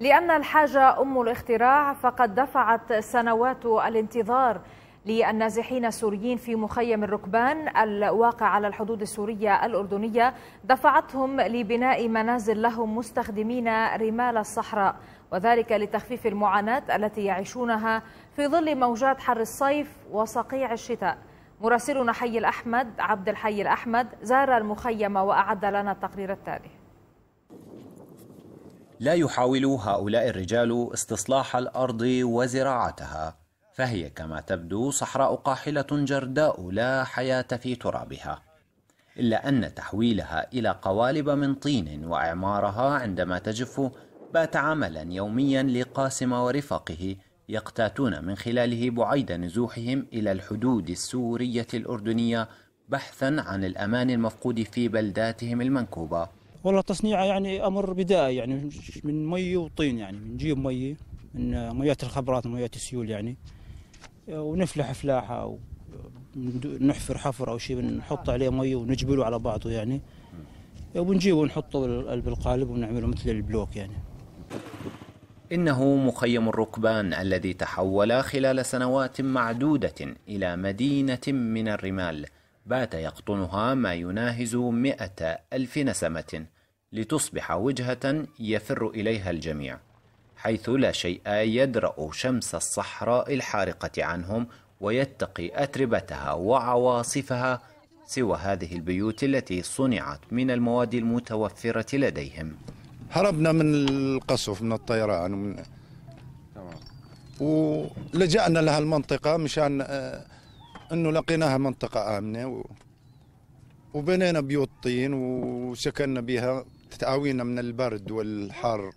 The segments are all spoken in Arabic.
لأن الحاجة أم الاختراع فقد دفعت سنوات الانتظار للنازحين السوريين في مخيم الركبان الواقع على الحدود السورية الأردنية دفعتهم لبناء منازل لهم مستخدمين رمال الصحراء وذلك لتخفيف المعاناة التي يعيشونها في ظل موجات حر الصيف وصقيع الشتاء مراسلنا حي الأحمد عبد الحي الأحمد زار المخيم وأعد لنا التقرير التالي لا يحاول هؤلاء الرجال استصلاح الارض وزراعتها فهي كما تبدو صحراء قاحله جرداء لا حياه في ترابها الا ان تحويلها الى قوالب من طين واعمارها عندما تجف بات عملا يوميا لقاسم ورفاقه يقتاتون من خلاله بعيد نزوحهم الى الحدود السوريه الاردنيه بحثا عن الامان المفقود في بلداتهم المنكوبه والله تصنيعه يعني امر بدائي يعني من مي وطين يعني بنجيب مي من ميات الخبرات ميات السيول يعني ونفلح فلاحه ونحفر حفر او شيء بنحط عليه مي ونجبله على بعضه يعني ونجيبه ونحطه بالقالب ونعمله مثل البلوك يعني إنه مخيم الركبان الذي تحول خلال سنوات معدودة إلى مدينة من الرمال بات يقطنها ما يناهز مئة ألف نسمة لتصبح وجهة يفر إليها الجميع حيث لا شيء يدرأ شمس الصحراء الحارقة عنهم ويتقي أتربتها وعواصفها سوى هذه البيوت التي صنعت من المواد المتوفرة لديهم هربنا من القصف من الطيران ومن... ولجأنا لها المنطقة مشان آه، انه لقيناها منطقه امنه و... وبنينا بيوت طين وسكننا بها تتعاوينا من البرد والحر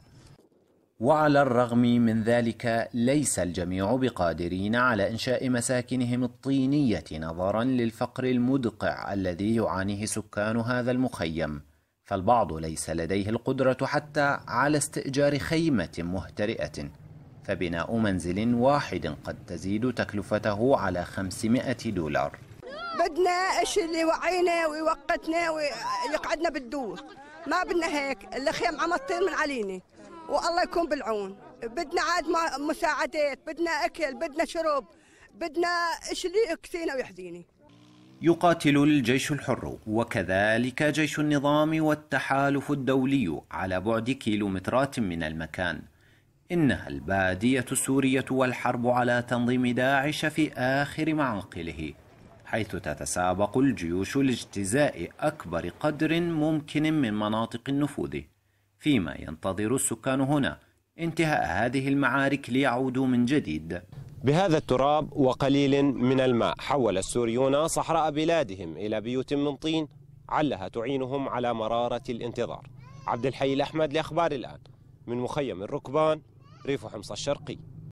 وعلى الرغم من ذلك ليس الجميع بقادرين على انشاء مساكنهم الطينيه نظرا للفقر المدقع الذي يعانيه سكان هذا المخيم فالبعض ليس لديه القدره حتى على استئجار خيمه مهترئه فبناء منزل واحد قد تزيد تكلفته على 500 دولار بدنا إيش اللي يوعينا ويوقتنا ويقعدنا بالدور ما بدنا هيك الخيم عم تطير من علينا والله يكون بالعون بدنا عاد مساعدات بدنا أكل بدنا شرب بدنا إيش اللي يكفينا ويحذيني يقاتل الجيش الحر وكذلك جيش النظام والتحالف الدولي على بعد كيلومترات من المكان إنها البادية السورية والحرب على تنظيم داعش في آخر معاقله حيث تتسابق الجيوش لاجتزاء أكبر قدر ممكن من مناطق النفوذ فيما ينتظر السكان هنا انتهاء هذه المعارك ليعودوا من جديد بهذا التراب وقليل من الماء حول السوريون صحراء بلادهم إلى بيوت من طين علها تعينهم على مرارة الانتظار عبد الحي الأحمد لأخبار الآن من مخيم الركبان ريف حمص الشرقي